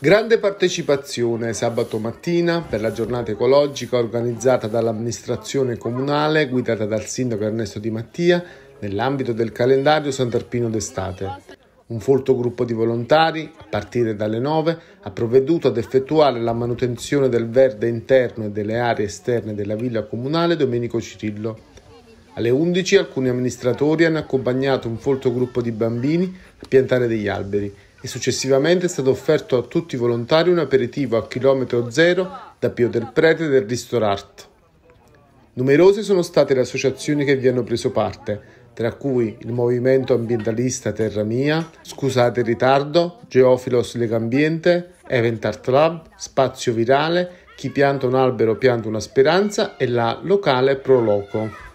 Grande partecipazione sabato mattina per la giornata ecologica organizzata dall'amministrazione comunale guidata dal sindaco Ernesto Di Mattia nell'ambito del calendario Sant'Arpino d'estate. Un folto gruppo di volontari, a partire dalle 9, ha provveduto ad effettuare la manutenzione del verde interno e delle aree esterne della villa comunale Domenico Cirillo. Alle 11 alcuni amministratori hanno accompagnato un folto gruppo di bambini a piantare degli alberi e successivamente è stato offerto a tutti i volontari un aperitivo a chilometro zero da Pio del Prete del Ristorart. Numerose sono state le associazioni che vi hanno preso parte, tra cui il movimento ambientalista Terra Mia, Scusate il ritardo, Geofilos Legambiente, Event Art Lab, Spazio Virale, Chi pianta un albero pianta una speranza e la locale Proloco.